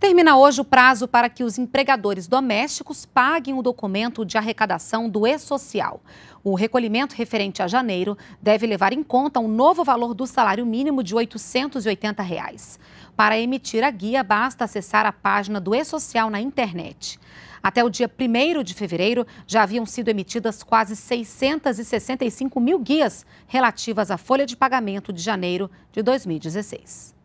Termina hoje o prazo para que os empregadores domésticos paguem o documento de arrecadação do E-Social. O recolhimento referente a janeiro deve levar em conta um novo valor do salário mínimo de R$ 880. Reais. Para emitir a guia, basta acessar a página do E-Social na internet. Até o dia 1 de fevereiro, já haviam sido emitidas quase 665 mil guias relativas à folha de pagamento de janeiro de 2016.